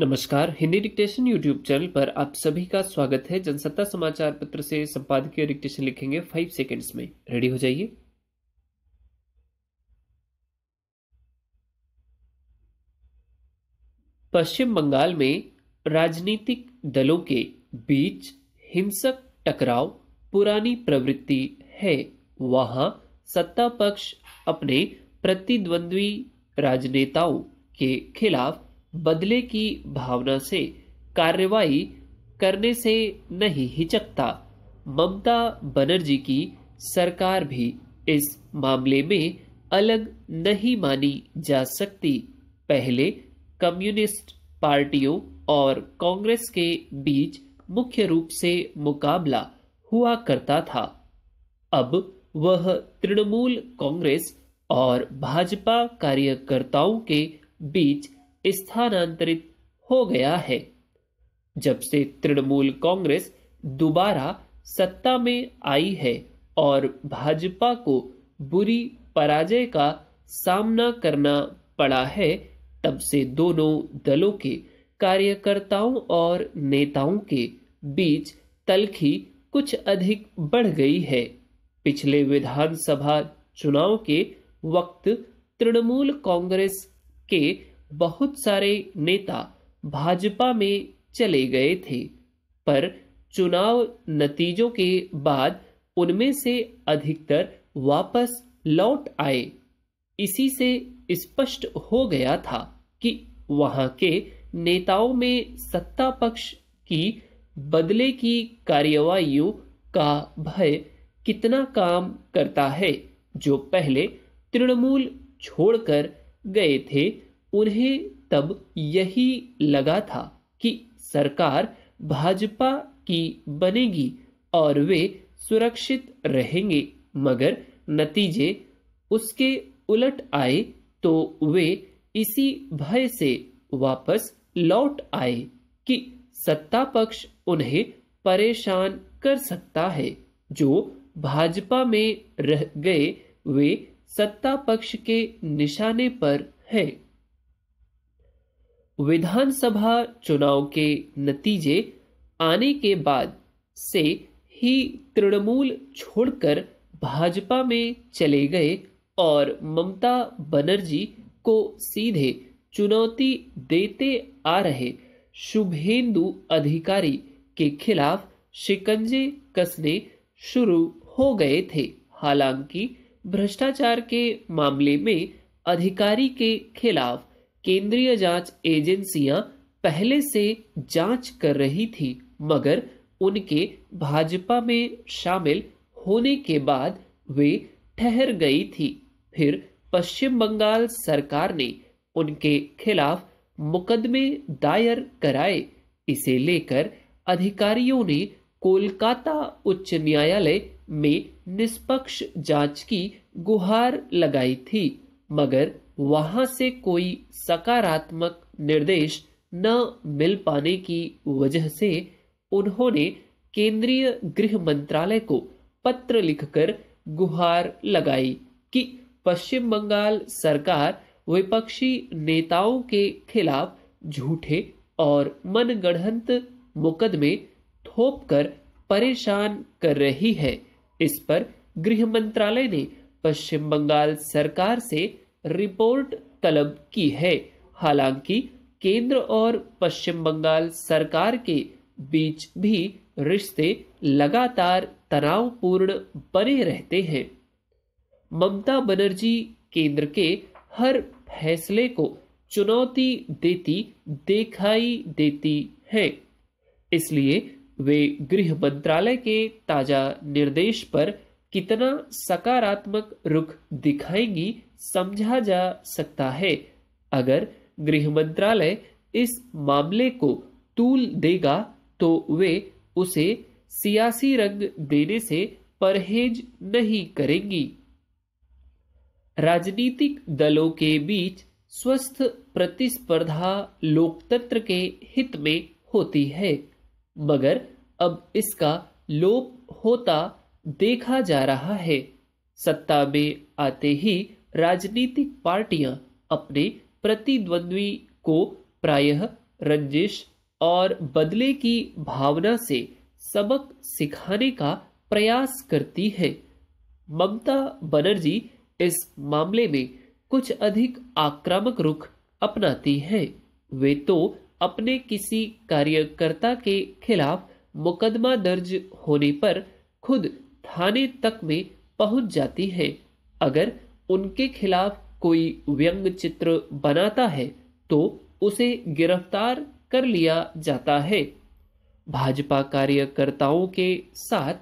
नमस्कार Hindi dictation YouTube channel पर आप सभी का स्वागत है जनसत्ता समाचार पत्र से संपादकीय डिक्टेशन लिखेंगे फाइव सेकेंड्स में रेडी हो जाइए पश्चिम बंगाल में राजनीतिक दलों के बीच हिंसक टकराव पुरानी प्रवृत्ति है वहां सत्ता पक्ष अपने प्रतिद्वंद्वी राजनेताओं के खिलाफ बदले की भावना से कार्रवाई करने से नहीं हिचकता ममता बनर्जी की सरकार भी इस मामले में अलग नहीं मानी जा सकती पहले कम्युनिस्ट पार्टियों और कांग्रेस के बीच मुख्य रूप से मुकाबला हुआ करता था अब वह तृणमूल कांग्रेस और भाजपा कार्यकर्ताओं के बीच स्थानांतरित हो गया है जब से तृणमूल कांग्रेस दोबारा सत्ता में आई है और भाजपा को बुरी पराजय का सामना करना पड़ा है तब से दोनों दलों के कार्यकर्ताओं और नेताओं के बीच तलखी कुछ अधिक बढ़ गई है पिछले विधानसभा चुनाव के वक्त तृणमूल कांग्रेस के बहुत सारे नेता भाजपा में चले गए थे पर चुनाव नतीजों के बाद उनमें से अधिकतर वापस लौट आए इसी से स्पष्ट हो गया था कि वहां के नेताओं में सत्ता पक्ष की बदले की कार्यवाही का भय कितना काम करता है जो पहले तृणमूल छोड़कर गए थे उन्हें तब यही लगा था कि सरकार भाजपा की बनेगी और वे सुरक्षित रहेंगे मगर नतीजे उसके उलट आए तो वे इसी भय से वापस लौट आए कि सत्ता पक्ष उन्हें परेशान कर सकता है जो भाजपा में रह गए वे सत्ता पक्ष के निशाने पर हैं विधानसभा चुनाव के नतीजे आने के बाद से ही तृणमूल छोड़कर भाजपा में चले गए और ममता बनर्जी को सीधे चुनौती देते आ रहे शुभेंदु अधिकारी के खिलाफ शिकंजे कसने शुरू हो गए थे हालांकि भ्रष्टाचार के मामले में अधिकारी के खिलाफ केंद्रीय जांच एजेंसियां पहले से जांच कर रही थी मगर उनके भाजपा में शामिल होने के बाद वे ठहर गई थी फिर पश्चिम बंगाल सरकार ने उनके खिलाफ मुकदमे दायर कराए इसे लेकर अधिकारियों ने कोलकाता उच्च न्यायालय में निष्पक्ष जांच की गुहार लगाई थी मगर वहां से कोई सकारात्मक निर्देश न मिल पाने की वजह से उन्होंने केंद्रीय गृह मंत्रालय को पत्र लिखकर गुहार लगाई कि पश्चिम बंगाल सरकार विपक्षी नेताओं के खिलाफ झूठे और मनगढ़ंत मुकदमे थोप कर परेशान कर रही है इस पर गृह मंत्रालय ने पश्चिम बंगाल सरकार से रिपोर्ट तलब की है हालांकि केंद्र और पश्चिम बंगाल सरकार के बीच भी रिश्ते लगातार तनावपूर्ण बने रहते हैं ममता बनर्जी केंद्र के हर फैसले को चुनौती देती दिखाई देती है इसलिए वे गृह मंत्रालय के ताजा निर्देश पर कितना सकारात्मक रुख दिखाएंगी समझा जा सकता है अगर गृह मंत्रालय इस मामले को तूल देगा तो वे उसे सियासी रंग देने से परहेज नहीं करेंगी राजनीतिक दलों के बीच स्वस्थ प्रतिस्पर्धा लोकतंत्र के हित में होती है मगर अब इसका लोप होता देखा जा रहा है सत्ता में आते ही राजनीतिक पार्टियां अपने प्रतिद्वंद्वी को प्रायः रंजिश और बदले की भावना से सबक सिखाने का प्रयास करती है ममता बनर्जी इस मामले में कुछ अधिक आक्रामक रुख अपनाती है वे तो अपने किसी कार्यकर्ता के खिलाफ मुकदमा दर्ज होने पर खुद थाने तक में पहुंच जाती है अगर उनके खिलाफ कोई व्यंग चित्र बनाता है तो उसे गिरफ्तार कर लिया जाता है भाजपा कार्यकर्ताओं के साथ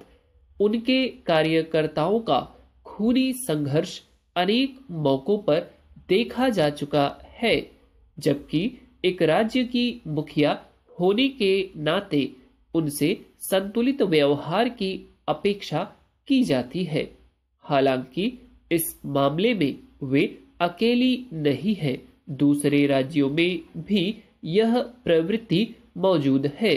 उनके कार्यकर्ताओं का खूनी संघर्ष अनेक मौकों पर देखा जा चुका है जबकि एक राज्य की मुखिया होने के नाते उनसे संतुलित व्यवहार की अपेक्षा की जाती है हालांकि इस मामले में वे अकेली नहीं है दूसरे राज्यों में भी यह प्रवृत्ति मौजूद है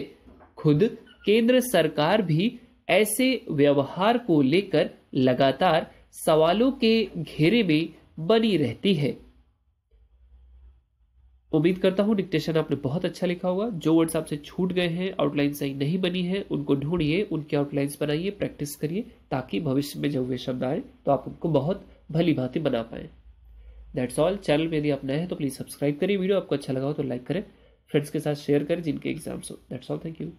खुद केंद्र सरकार भी ऐसे व्यवहार को लेकर लगातार सवालों के घेरे में बनी रहती है उम्मीद करता हूँ डिक्टेशन आपने बहुत अच्छा लिखा होगा जो वर्ड्स आपसे छूट गए हैं आउटलाइन सही नहीं बनी है उनको ढूंढिए उनके आउटलाइंस बनाइए प्रैक्टिस करिए ताकि भविष्य में जब वे शब्द आए तो आप उनको बहुत भली भांति बना पाए दैट्स ऑल चैनल में यदि आप नए हैं तो प्लीज़ सब्सक्राइब करिए वीडियो आपको अच्छा लगा हो तो लाइक करें फ्रेंड्स के साथ शेयर करें जिनके एग्जाम्स हो दैट्स ऑल थैंक यू